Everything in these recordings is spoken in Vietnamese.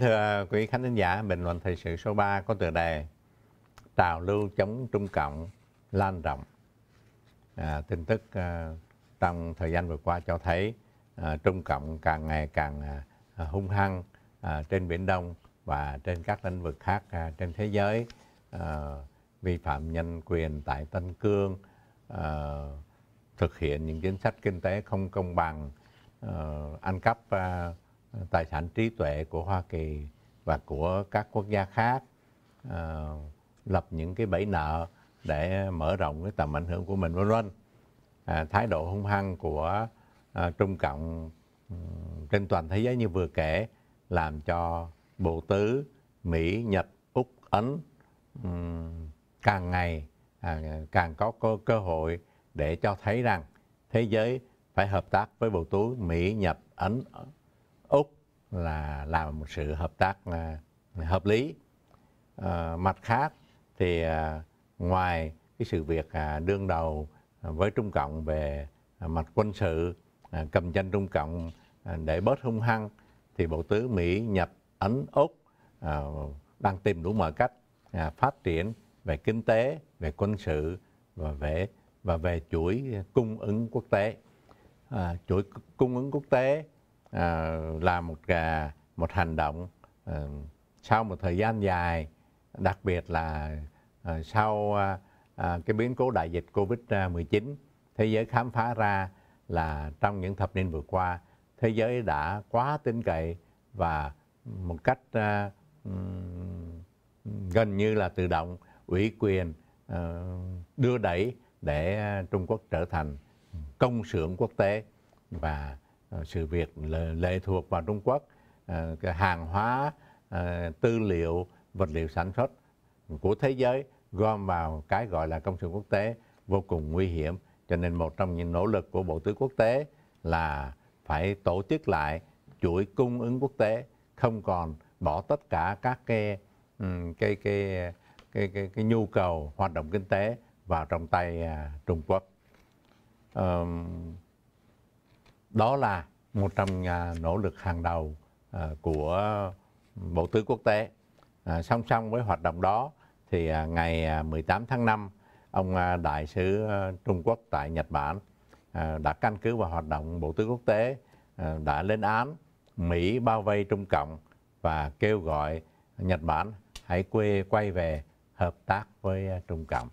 thưa quý khán thính giả, bình luận thời sự số 3 có tựa đề Trào lưu chống Trung Cộng lan rộng. À, tin tức à, trong thời gian vừa qua cho thấy à, Trung Cộng càng ngày càng à, à, hung hăng à, trên Biển Đông và trên các lĩnh vực khác à, trên thế giới, à, vi phạm nhân quyền tại Tân Cương, à, thực hiện những chính sách kinh tế không công bằng, à, ăn cắp à, tài sản trí tuệ của Hoa Kỳ và của các quốc gia khác à, lập những cái bẫy nợ để mở rộng cái tầm ảnh hưởng của mình vân vân à, thái độ hung hăng của à, Trung Cộng ừ, trên toàn thế giới như vừa kể làm cho bộ tứ Mỹ, Nhật, Úc, Ấn um, càng ngày à, càng có cơ, cơ hội để cho thấy rằng thế giới phải hợp tác với bộ tứ Mỹ, Nhật, Ấn, là làm một sự hợp tác à, hợp lý à, mặt khác thì à, ngoài cái sự việc đương đầu với Trung Cộng về mặt quân sự cầm chân Trung Cộng để bớt hung hăng thì Bộ Tứ Mỹ, Nhật, Ấn, Úc đang tìm đủ mọi cách phát triển về kinh tế, về quân sự và về và về chuỗi cung ứng quốc tế. À, chuỗi cung ứng quốc tế Ờ, là một một hành động ờ, sau một thời gian dài đặc biệt là ờ, sau cái biến cố đại dịch Covid-19 thế giới khám phá ra là trong những thập niên vừa qua thế giới đã quá tin cậy và một cách gần như là tự động ủy quyền đưa đẩy để Trung Quốc trở thành công xưởng quốc tế và Ờ, sự việc lệ thuộc vào Trung Quốc ờ, cái hàng hóa ờ, tư liệu vật liệu sản xuất của thế giới gom vào cái gọi là công trường quốc tế vô cùng nguy hiểm cho nên một trong những nỗ lực của Bộ Tứ Quốc tế là phải tổ chức lại chuỗi cung ứng quốc tế không còn bỏ tất cả các cái ừ, cái cái cái cái, cái, nhu cầu hoạt động kinh tế vào trong tay à, Trung Quốc. Um, đó là một trong à, nỗ lực hàng đầu à, của Bộ Tư Quốc tế. À, song song với hoạt động đó thì ngày 18 tháng 5, ông Đại sứ Trung Quốc tại Nhật Bản đã căn cứ vào hoạt động Bộ Tư Quốc tế đã lên án Mỹ bao vây Trung Cộng và kêu gọi Nhật Bản hãy quê quay về hợp tác với Trung Cộng.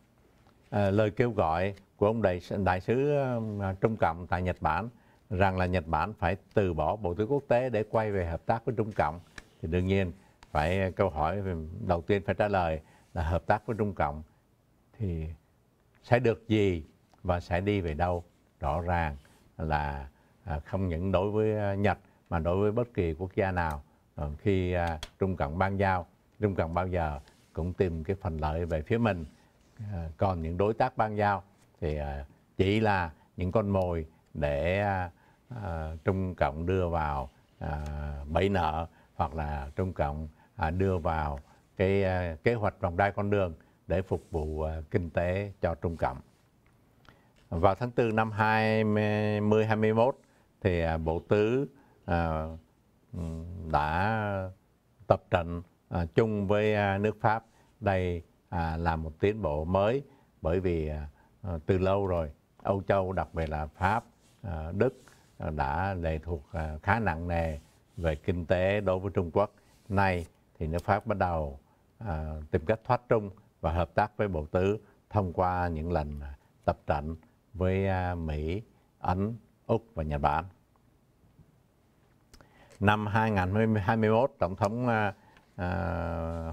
Lời kêu gọi của ông đại sứ Trung Cộng tại Nhật Bản rằng là Nhật Bản phải từ bỏ bộ tứ quốc tế để quay về hợp tác với Trung Cộng thì đương nhiên phải ờ, câu hỏi đầu tiên phải trả lời là hợp tác với Trung Cộng thì sẽ được gì và sẽ đi về đâu rõ ràng là à, không những đối với ờ, Nhật mà đối với bất kỳ quốc gia nào ờ, khi à, Trung Cộng ban giao Trung Cộng bao giờ cũng tìm cái phần lợi về phía mình còn những đối tác ban giao thì chỉ là những con mồi để à, À, Trung Cộng đưa vào à, bẫy nợ hoặc là Trung Cộng à, đưa vào cái à, kế hoạch vòng đai con đường để phục vụ kinh tế cho Trung Cộng. Vào tháng 4 năm 2021 thì Bộ Tứ đã tập trận chung với nước Pháp. Đây là một tiến bộ mới bởi vì từ lâu rồi Âu Châu đặc biệt là Pháp, Đức đã lệ thuộc à, khá nặng nề về kinh tế đối với Trung Quốc. Nay thì nước Pháp bắt đầu à, tìm cách thoát trung và hợp tác với Bộ Tứ thông qua những lần à, tập trận với Mỹ, Ấn, Úc và Nhật Bản. Năm 2021, Tổng thống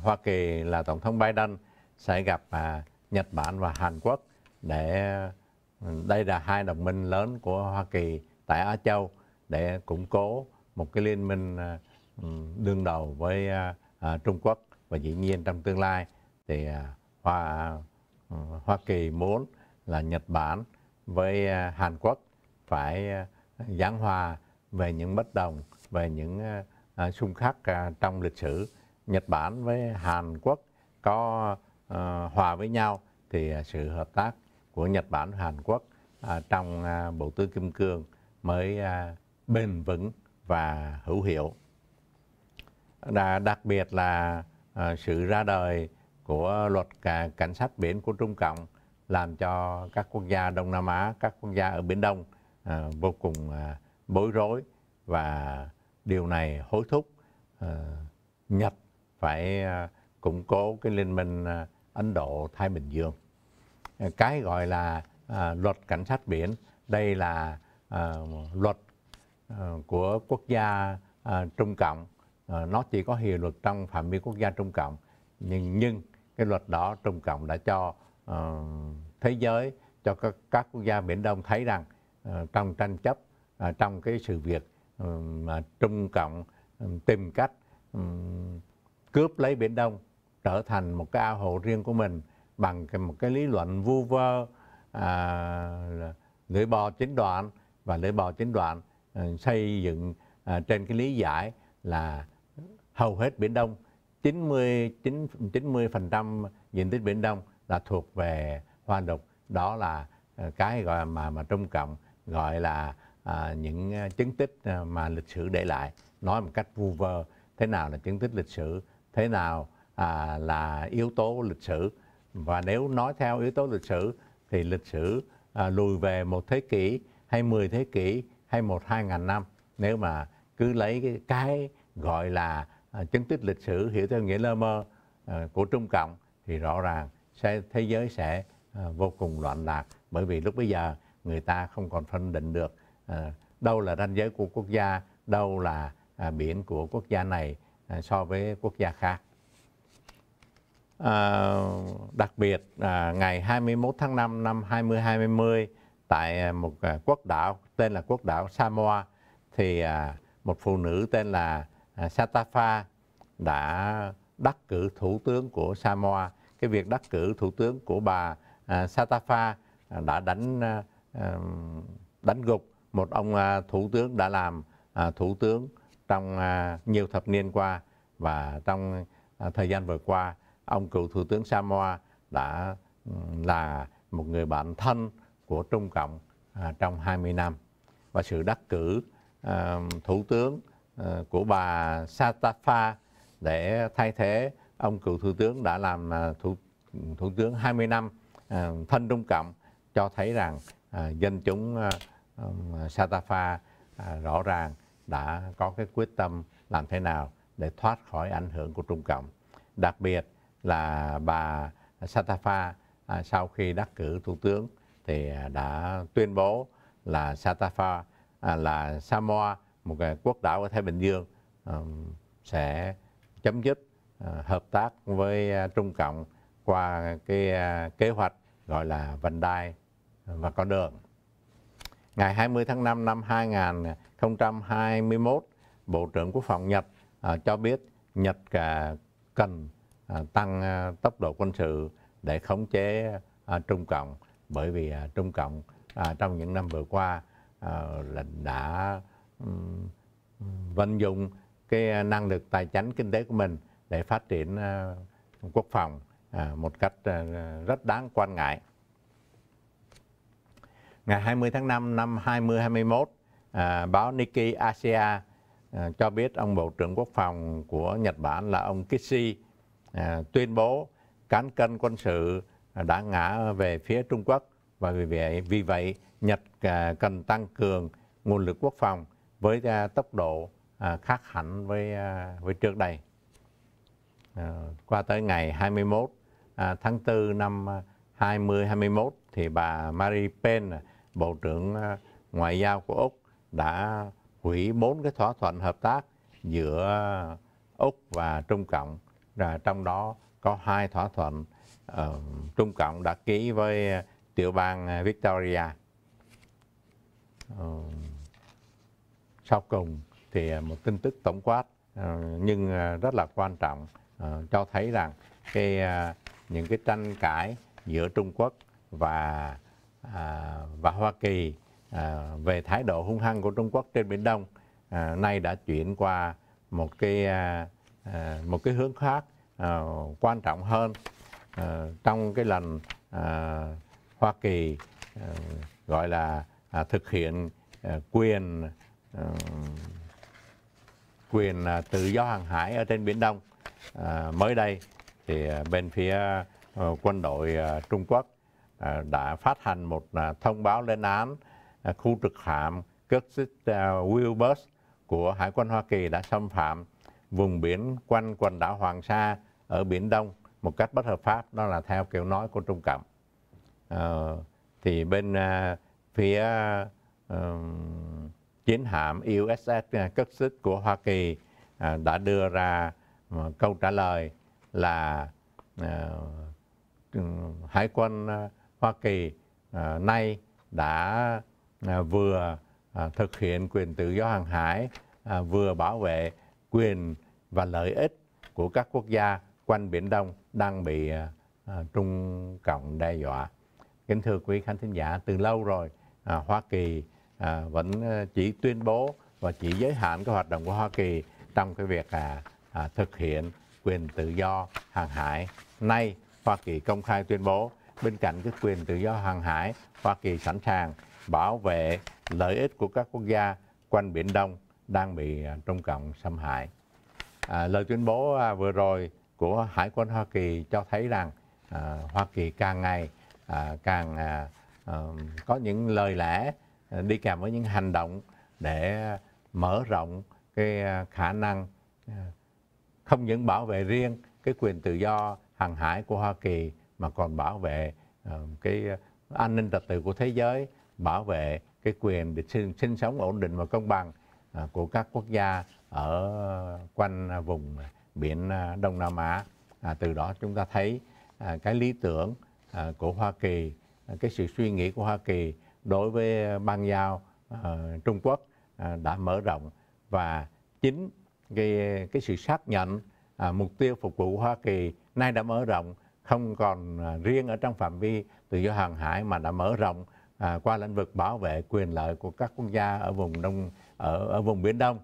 Hoa Kỳ là Tổng thống Biden sẽ gặp Nhật Bản và Hàn Quốc để đây là hai đồng minh lớn của Hoa Kỳ tại Á Châu để củng cố một cái liên minh à, ừ, đương đầu với à, à, Trung Quốc và dĩ nhiên trong tương lai thì Hoa ừ, Hoa Kỳ muốn là Nhật Bản với Hàn Quốc phải giảng hòa về những bất đồng về những xung khắc trong lịch sử Nhật Bản với Hàn Quốc có ờ, hòa với nhau thì sự hợp tác của Nhật Bản và Hàn Quốc trong bộ tư kim cương mới à, bền vững và hữu hiệu. Đã đặc biệt là à, sự ra đời của luật cả cảnh sát biển của Trung Cộng làm cho các quốc gia Đông Nam Á, các quốc gia ở Biển Đông à, vô cùng à, bối rối và điều này hối thúc à, Nhật phải à, củng cố cái liên minh à, Ấn Độ Thái Bình Dương. À, cái gọi là à, luật cảnh sát biển đây là uh, luật uh, của quốc gia uh, Trung Cộng. Uh, nó chỉ có hiệu lực trong phạm vi quốc gia Trung Cộng. Nhưng, nhưng cái luật đó Trung Cộng đã cho uh, thế giới, cho các, các quốc gia Biển Đông thấy rằng uh, trong tranh chấp, uh, trong cái sự việc ừ, mà Trung Cộng ừ, tìm cách um, cướp lấy Biển Đông trở thành một cái ao hồ riêng của mình bằng cái, một cái lý luận vu vơ à, lưỡi bò chính đoạn và tế bò tuyến đoạn ờ, xây dựng ờ, trên cái lý giải là hầu hết Biển Đông 90 90% diện tích Biển Đông là thuộc về hoa đục đó là ờ, cái gọi mà mà Trung Cộng gọi là à, những chứng tích mà lịch sử để lại nói một cách vu vơ thế nào là chứng tích lịch sử thế nào à, là yếu tố lịch sử và nếu nói theo yếu tố lịch sử thì lịch sử à, lùi về một thế kỷ hay 10 thế kỷ hay một hai ngàn năm nếu mà cứ lấy cái, cái gọi là à, chứng tích lịch sử hiểu theo nghĩa lơ mơ à, của Trung Cộng thì rõ ràng sẽ, thế giới sẽ à, vô cùng loạn lạc bởi vì lúc bây giờ người ta không còn phân định được đâu là ranh giới của quốc gia, đâu là biển của quốc gia này so với quốc gia khác. À, đặc biệt à, ngày 21 tháng 5 năm 2020 tại à, một à, quốc đảo tên là quốc đảo Samoa thì à, một phụ nữ tên là Satafa đã đắc cử thủ tướng của Samoa. Cái việc đắc cử thủ tướng của bà Satafa đã đánh đánh gục một ông thủ tướng đã làm thủ tướng trong nhiều thập niên qua và trong thời gian vừa qua ông cựu thủ tướng Samoa đã là một người bạn thân của Trung Cộng à, trong 20 năm và sự đắc cử à, thủ tướng à, của bà Satafa để thay thế ông cựu thủ tướng đã làm à, thủ thủ tướng 20 năm à, thân Trung Cộng cho thấy rằng à, dân chúng à, Satafa à, rõ ràng đã có cái quyết tâm làm thế nào để thoát khỏi ảnh hưởng của Trung Cộng. Đặc biệt là bà Satafa à, sau khi đắc cử thủ tướng thì à, đã tuyên bố là Satafa à, là Samoa một cái quốc đảo ở Thái Bình Dương sẽ chấm dứt à, hợp tác với Trung Cộng qua cái kế hoạch gọi là vành đai và con đường. Ngày 20 tháng 5 năm 2021, Bộ trưởng Quốc phòng Nhật cho biết Nhật cần tăng tốc độ quân sự để khống chế Trung Cộng bởi vì à, Trung Cộng à, trong những năm vừa qua à, là đã um, vận dụng cái năng lực tài chính kinh tế của mình để phát triển à, quốc phòng à, một cách à, rất đáng quan ngại. Ngày 20 tháng 5 năm 2021, à, báo Nikkei Asia à, cho biết ông Bộ trưởng Quốc phòng của Nhật Bản là ông Kishi à, tuyên bố cán cân quân sự đã ngã về phía Trung Quốc và vì vậy, vì vậy Nhật à, cần tăng cường nguồn lực quốc phòng với à, tốc độ à, khác hẳn với với trước đây. Qua tới ngày 21 tháng 4 năm 2021 thì bà Marie Pen, Bộ trưởng Ngoại giao của Úc đã hủy bốn cái thỏa thuận hợp tác giữa Úc và Trung Cộng, và trong đó có hai thỏa thuận uh, Trung Cộng đã ký với ờ, tiểu bang ờ, Victoria. Uh, sau cùng thì ờ, một tin tức tổng quát uh, nhưng rất là quan trọng uh, cho thấy rằng cái uh, những cái tranh cãi giữa Trung Quốc và à, và Hoa Kỳ à, về thái độ hung hăng của Trung Quốc trên biển Đông à, nay đã chuyển qua một cái à, một cái hướng khác à, quan trọng hơn Ờ, trong cái lần à, Hoa Kỳ à, gọi là à, thực hiện à, quyền à, quyền à, tự do hàng hải ở trên biển Đông à, mới đây thì à, bên phía à, quân đội à, Trung Quốc à, đã phát hành một à, thông báo lên án à, khu trực hạm Curtis à, Wilbur của Hải quân Hoa Kỳ đã xâm phạm vùng biển quanh quần đảo Hoàng Sa ở Biển Đông một cách bất hợp pháp đó là theo kiểu nói của Trung Cộng. À, thì bên à, phía à, chiến hạm USS à, cất xích của Hoa Kỳ à, đã đưa ra à, câu trả lời là à, hải quân à, Hoa Kỳ à, nay đã à, vừa à, thực hiện quyền tự do hàng hải à, vừa bảo vệ quyền và lợi ích của các quốc gia quanh Biển Đông đang bị à, à, Trung Cộng đe dọa. Kính thưa quý khán thính giả, từ lâu rồi à, Hoa Kỳ à, vẫn à, chỉ tuyên bố và chỉ giới hạn cái hoạt động của Hoa Kỳ trong cái việc à, à, thực hiện quyền tự do hàng hải. Nay Hoa Kỳ công khai tuyên bố bên cạnh cái quyền tự do hàng hải, Hoa Kỳ sẵn sàng bảo vệ lợi ích của các quốc gia quanh Biển Đông đang bị à, Trung Cộng xâm hại. À, lời tuyên bố vừa rồi của Hải quân Hoa Kỳ cho thấy rằng à, Hoa Kỳ càng ngày à, càng à, à có những lời lẽ à, đi kèm với những hành động để mở rộng cái à, khả năng không những bảo vệ riêng cái quyền tự do hàng hải của Hoa Kỳ mà còn bảo vệ cái an ninh trật tự của thế giới, bảo vệ cái quyền để sinh, sinh sống ổn định và công bằng của các quốc gia ở quanh vùng biển à, Đông Nam Á. À, từ đó chúng ta thấy à, cái lý tưởng à, của Hoa Kỳ, à, cái sự suy nghĩ của Hoa Kỳ đối với bang giao à, Trung Quốc à, đã mở rộng và chính cái cái sự xác nhận à, mục tiêu phục vụ của Hoa Kỳ nay đã mở rộng không còn à, riêng ở trong phạm vi tự do hàng hải mà đã mở rộng à, qua lĩnh vực bảo vệ quyền lợi của các quốc gia ở vùng đông ở ở vùng biển Đông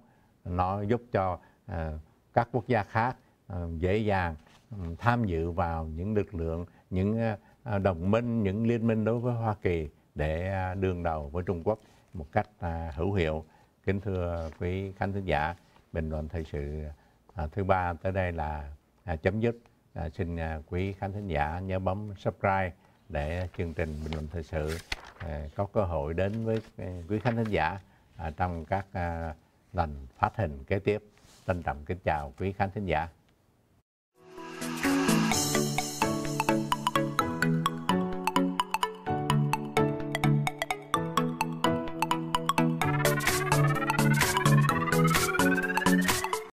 nó giúp cho à, các quốc gia khác ờ, dễ dàng ừ, tham dự vào những lực lượng, những ờ, ờ, đồng minh, những liên minh đối với Hoa Kỳ để đương đầu với Trung Quốc một cách hữu hiệu. Kính thưa quý khán thính giả, bình luận thời sự thứ ba tới đây là à, chấm dứt. À, xin à, quý khán thính giả nhớ bấm subscribe để chương trình bình luận thời sự có cơ hội đến với quý khán thính giả trong các lần phát hình kế tiếp. Tân Trọng kính chào quý khán thính giả.